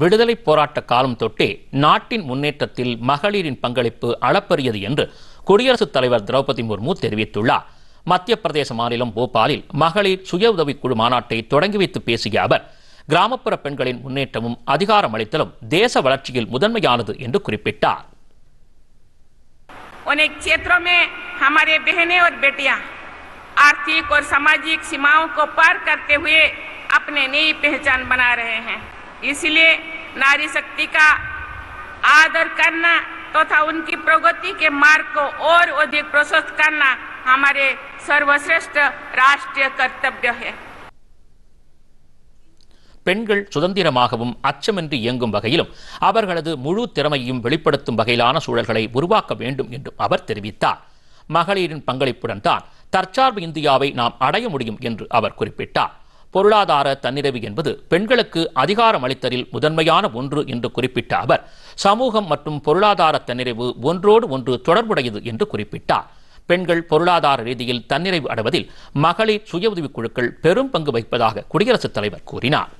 விடுதலை போராட்ட காலம் தொட்டே நாட்டின் முன்னேற்றத்தில் மகளிரின் பங்களிப்பு அளப்பரியது என்று குடியரசுத் தலைவர் திரௌபதி முர்மு தெரிவித்துள்ளார் மத்திய பிரதேச மாநிலம் போபாலில் மகளிர் சுய உதவிக்குழு மாநாட்டை தொடங்கி வைத்து பேசிய அவர் கிராமப்புற பெண்களின் முன்னேற்றமும் அளித்தலும் தேச வளர்ச்சியில் முதன்மையானது என்று குறிப்பிட்டார் आर्थिक और सामाजिक सीमाओं को पार करते हुए अपने नई पहचान बना रहे हैं इसलिए नारी शक्ति का आदर करना तथा तो उनकी प्रगति के मार्ग को और अधिक प्रशस्त करना हमारे सर्वश्रेष्ठ राष्ट्रीय कर्तव्य है பெண்கள் சுதந்திரமாகவும் அச்சமின்றி இயங்கும் வகையிலும் அவர்களது முழு திறமையும் வெளிப்படுத்தும் வகையிலான சூழல்களை உருவாக்க வேண்டும் என்றும் அவர் தெரிவித்தார் மகளிரின் பங்களிப்புடன் தான் தற்சார்பு இந்தியாவை நாம் அடைய முடியும் என்று அவர் குறிப்பிட்டார் பொருளாதார தன்னிறைவு என்பது பெண்களுக்கு அதிகாரம் அளித்தலில் முதன்மையான ஒன்று என்று குறிப்பிட்ட அவர் சமூகம் மற்றும் பொருளாதார தன்னிறைவு ஒன்றோடு ஒன்று தொடர்புடையது என்று குறிப்பிட்டார் பெண்கள் பொருளாதார ரீதியில் தன்னிறைவு அடைவதில் மகளிர் சுய உதவிக் குழுக்கள் பெரும் பங்கு வகிப்பதாக குடியரசுத் தலைவர் கூறினார்